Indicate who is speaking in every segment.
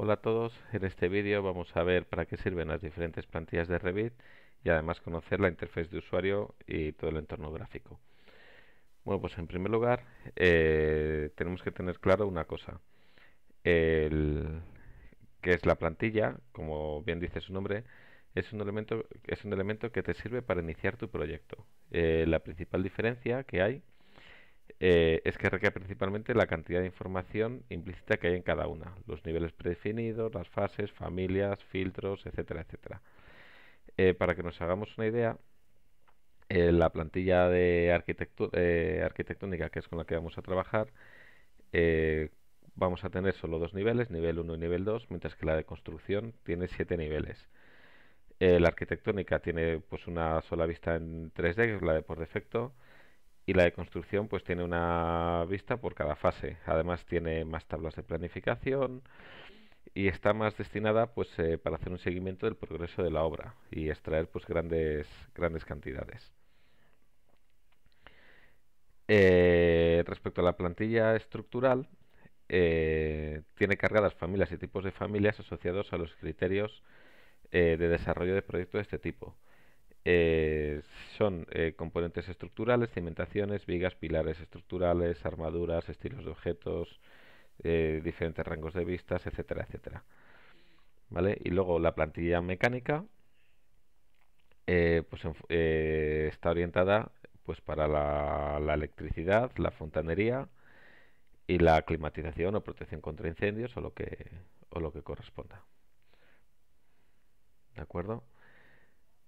Speaker 1: Hola a todos, en este vídeo vamos a ver para qué sirven las diferentes plantillas de Revit y además conocer la interfaz de usuario y todo el entorno gráfico. Bueno, pues en primer lugar eh, tenemos que tener claro una cosa, que es la plantilla, como bien dice su nombre, es un elemento, que te sirve para iniciar tu proyecto. Eh, la principal diferencia que hay eh, es que requiere principalmente la cantidad de información implícita que hay en cada una, los niveles predefinidos, las fases, familias, filtros, etcétera, etcétera. Eh, para que nos hagamos una idea, eh, la plantilla de arquitectónica que es con la que vamos a trabajar, vamos a tener solo dos niveles, nivel 1 y nivel 2, mientras que la de construcción tiene siete niveles. la arquitectónica tiene pues una sola vista en 3D, que es la de por defecto, y la de construcción pues tiene una vista por cada fase. Además tiene más tablas de planificación y está más destinada pues eh, para hacer un seguimiento del progreso de la obra y extraer pues grandes grandes cantidades. Eh, respecto a la plantilla estructural, eh, tiene cargadas familias y tipos de familias asociados a los criterios de desarrollo de proyectos de este tipo. Eh, son eh, componentes estructurales, cimentaciones, vigas, pilares estructurales, armaduras, estilos de objetos, eh, diferentes rangos de vistas, etcétera, etcétera. ¿Vale? Y luego la plantilla mecánica pues, está orientada pues, para la, electricidad, la fontanería y la climatización o protección contra incendios o lo que, o lo que corresponda. ¿De acuerdo?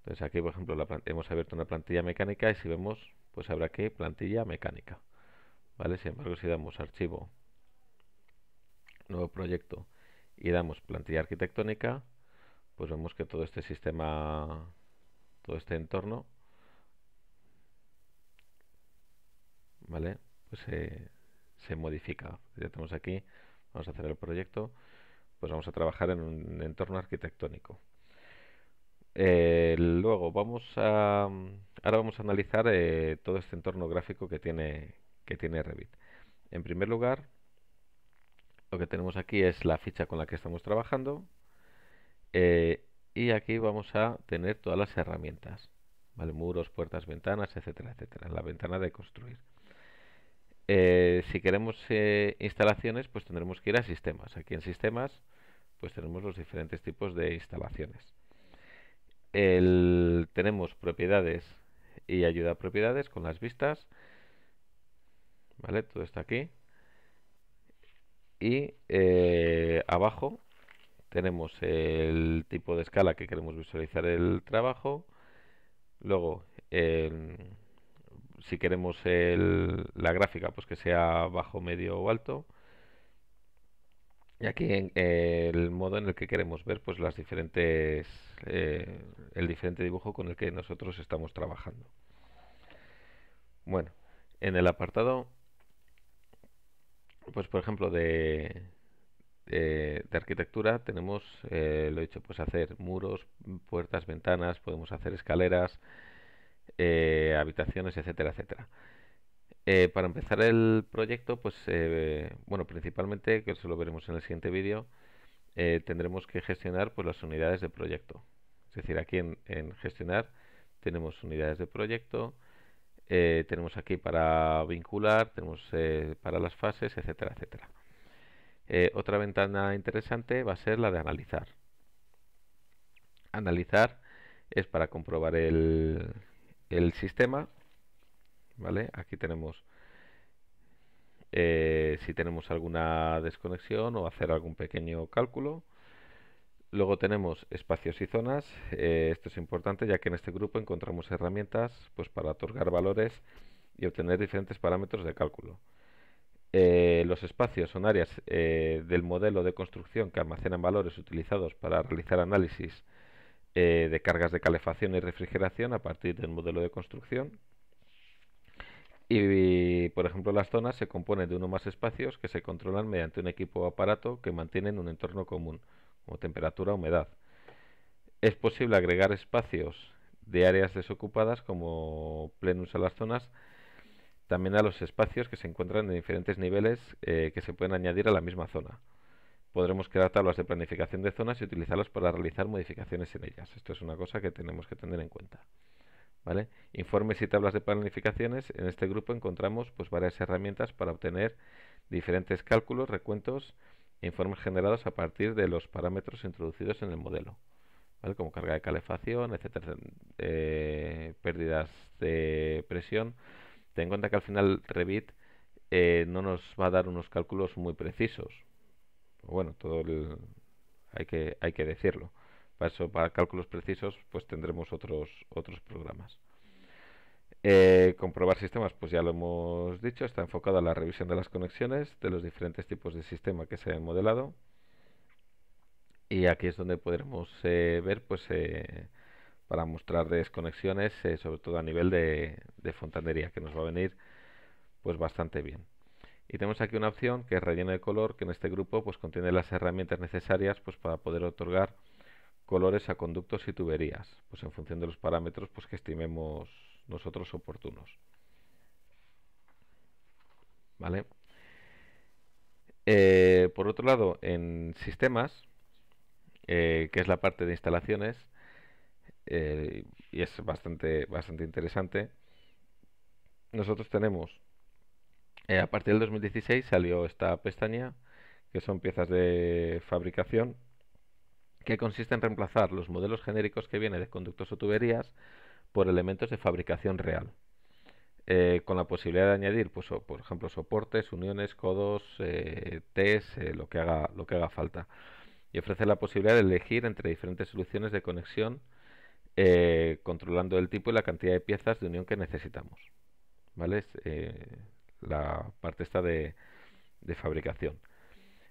Speaker 1: Entonces aquí, por ejemplo, hemos abierto una plantilla mecánica y si vemos, pues habrá aquí plantilla mecánica. ¿Vale? Sin embargo, si damos archivo, nuevo proyecto y damos plantilla arquitectónica, pues vemos que todo este sistema, todo este entorno, ¿vale? Pues se modifica. Ya tenemos aquí, vamos a hacer el proyecto, pues vamos a trabajar en un entorno arquitectónico. Eh, luego vamos a ahora vamos a analizar eh, todo este entorno gráfico que tiene que tiene Revit. En primer lugar, lo que tenemos aquí es la ficha con la que estamos trabajando eh, y aquí vamos a tener todas las herramientas, muros, puertas, ventanas, etcétera, etcétera. La ventana de construir. si queremos instalaciones, pues tendremos que ir a sistemas. Aquí en sistemas, pues tenemos los diferentes tipos de instalaciones tenemos propiedades y ayuda a propiedades con las vistas. ¿Vale? Todo está aquí. Y eh, abajo tenemos el tipo de escala que queremos visualizar el trabajo. Luego, si queremos la gráfica, pues que sea bajo, medio o alto. Y aquí en, eh, el modo en el que queremos ver pues las diferentes eh, el diferente dibujo con el que nosotros estamos trabajando. Bueno, en el apartado pues por ejemplo de arquitectura tenemos eh, lo he dicho pues hacer muros, puertas, ventanas, podemos hacer escaleras, habitaciones, etcétera, etcétera. Eh, para empezar el proyecto, pues eh, bueno, principalmente, que eso lo veremos en el siguiente vídeo, eh, tendremos que gestionar pues, las unidades de proyecto. Es decir, aquí en, gestionar tenemos unidades de proyecto, tenemos aquí para vincular, tenemos para las fases, etcétera, etcétera. otra ventana interesante va a ser la de analizar. Analizar es para comprobar el sistema Aquí tenemos eh, si tenemos alguna desconexión o hacer algún pequeño cálculo. Luego tenemos espacios y zonas. Eh, esto es importante ya que en este grupo encontramos herramientas pues, para otorgar valores y obtener diferentes parámetros de cálculo. Eh, los espacios son áreas del modelo de construcción que almacenan valores utilizados para realizar análisis de cargas de calefacción y refrigeración a partir del modelo de construcción y, por ejemplo, las zonas se componen de uno o más espacios que se controlan mediante un equipo o aparato que mantienen un entorno común, como temperatura, o humedad. Es posible agregar espacios de áreas desocupadas como plenus a las zonas, también a los espacios que se encuentran en diferentes niveles eh, que se pueden añadir a la misma zona. Podremos crear tablas de planificación de zonas y utilizarlas para realizar modificaciones en ellas. Esto es una cosa que tenemos que tener en cuenta. Informes y tablas de planificaciones. En este grupo encontramos pues, varias herramientas para obtener diferentes cálculos, recuentos e informes generados a partir de los parámetros introducidos en el modelo. Como carga de calefacción, etcétera, eh, pérdidas de presión. Ten en cuenta que al final Revit eh, no nos va a dar unos cálculos muy precisos. Bueno, todo hay que, hay que decirlo. Para eso, para cálculos precisos, pues tendremos otros, otros programas. Eh, comprobar sistemas, pues ya lo hemos dicho, está enfocado a la revisión de las conexiones, de los diferentes tipos de sistema que se han modelado. Y aquí es donde podremos eh, ver, pues, eh, para mostrar desconexiones, sobre todo a nivel de, fontanería, que nos va a venir pues bastante bien. Y tenemos aquí una opción que es relleno de color, que en este grupo pues contiene las herramientas necesarias pues para poder otorgar colores a conductos y tuberías, pues en función de los parámetros pues que estimemos nosotros oportunos. ¿Vale? Eh, por otro lado, en sistemas, eh, que es la parte de instalaciones, eh, y es bastante, bastante interesante, nosotros tenemos, a partir del 2016 salió esta pestaña, que son piezas de fabricación, que consiste en reemplazar los modelos genéricos que vienen de conductos o tuberías por elementos de fabricación real. Eh, con la posibilidad de añadir, pues, por ejemplo, soportes, uniones, codos, eh, test, eh, lo, que haga, lo que haga falta. Y ofrece la posibilidad de elegir entre diferentes soluciones de conexión, controlando el tipo y la cantidad de piezas de unión que necesitamos. ¿Vale? la parte está de, de fabricación.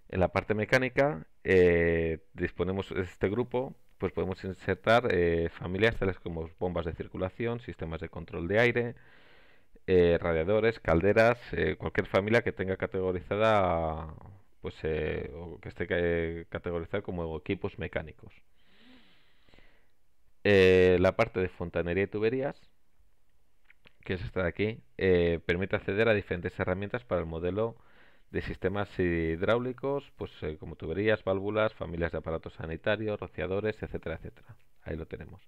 Speaker 1: En la parte mecánica eh, disponemos de este grupo, pues podemos insertar eh, familias tales como bombas de circulación, sistemas de control de aire, eh, radiadores, calderas, cualquier familia que tenga categorizada, pues que esté categorizada como equipos mecánicos. la parte de fontanería y tuberías, que es esta de aquí, permite acceder a diferentes herramientas para el modelo de sistemas hidráulicos, pues eh, como tuberías, válvulas, familias de aparatos sanitarios, rociadores, etcétera, etcétera. Ahí lo tenemos.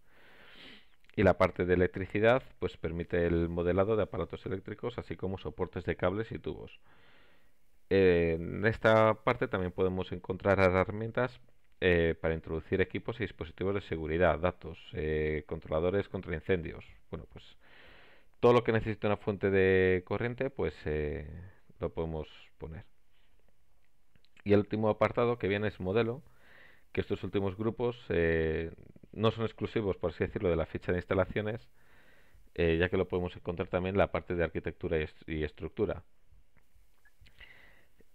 Speaker 1: Y la parte de electricidad, pues permite el modelado de aparatos eléctricos, así como soportes de cables y tubos. en esta parte también podemos encontrar herramientas eh, para introducir equipos y dispositivos de seguridad, datos, eh, controladores contra incendios. Bueno, pues todo lo que necesita una fuente de corriente, pues lo podemos poner. Y el último apartado que viene es modelo, que estos últimos grupos eh, no son exclusivos, por así decirlo, de la ficha de instalaciones, eh, ya que lo podemos encontrar también en la parte de arquitectura y, estructura.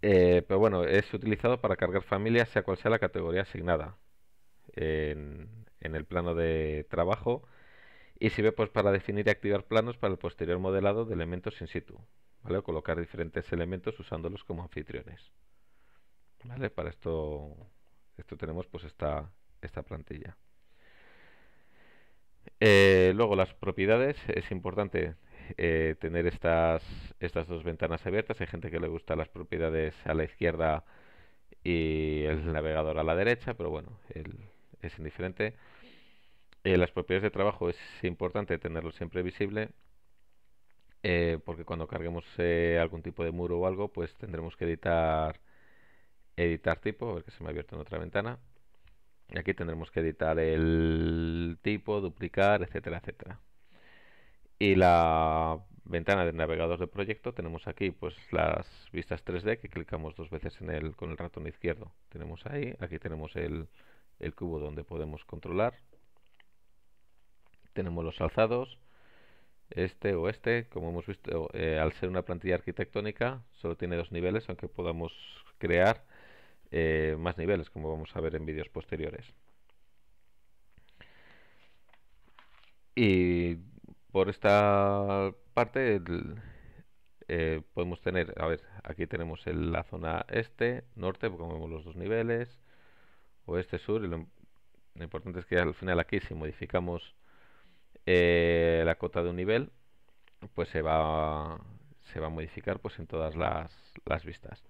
Speaker 1: Eh, pero bueno, es utilizado para cargar familias, sea cual sea la categoría asignada en, en el plano de trabajo y sirve pues para definir y activar planos para el posterior modelado de elementos in situ colocar diferentes elementos usándolos como anfitriones. Para esto, esto tenemos pues esta, esta plantilla. Eh, luego las propiedades, es importante eh, tener estas, estas dos ventanas abiertas. Hay gente que le gusta las propiedades a la izquierda y el navegador a la derecha, pero bueno, es indiferente. Eh, las propiedades de trabajo es importante tenerlo siempre visible eh, porque cuando carguemos eh, algún tipo de muro o algo, pues tendremos que editar editar tipo, a ver que se me ha abierto en otra ventana. Y aquí tendremos que editar el tipo, duplicar, etcétera, etcétera. Y la ventana de navegador de proyecto tenemos aquí pues las vistas 3D que clicamos dos veces en con el ratón izquierdo. Tenemos ahí, aquí tenemos el cubo donde podemos controlar. Tenemos los alzados este o este, como hemos visto, eh, al ser una plantilla arquitectónica, solo tiene dos niveles, aunque podamos crear eh, más niveles, como vamos a ver en vídeos posteriores. Y por esta parte eh, podemos tener, a ver, aquí tenemos la zona este, norte, porque vemos los dos niveles, oeste, sur, lo importante es que al final aquí si modificamos eh, la cota de un nivel pues se va se va a modificar pues en todas las, las vistas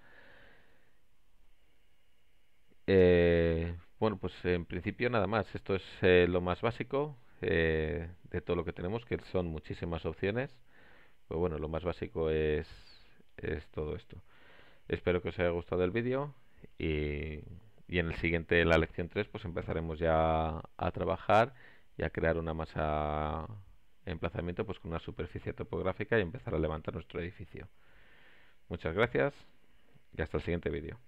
Speaker 1: eh, bueno pues en principio nada más esto es eh, lo más básico de todo lo que tenemos que son muchísimas opciones pero bueno lo más básico es es todo esto espero que os haya gustado el vídeo y, y en el siguiente la lección 3 pues empezaremos ya a trabajar y a crear una masa emplazamiento pues con una superficie topográfica y empezar a levantar nuestro edificio. Muchas gracias y hasta el siguiente vídeo.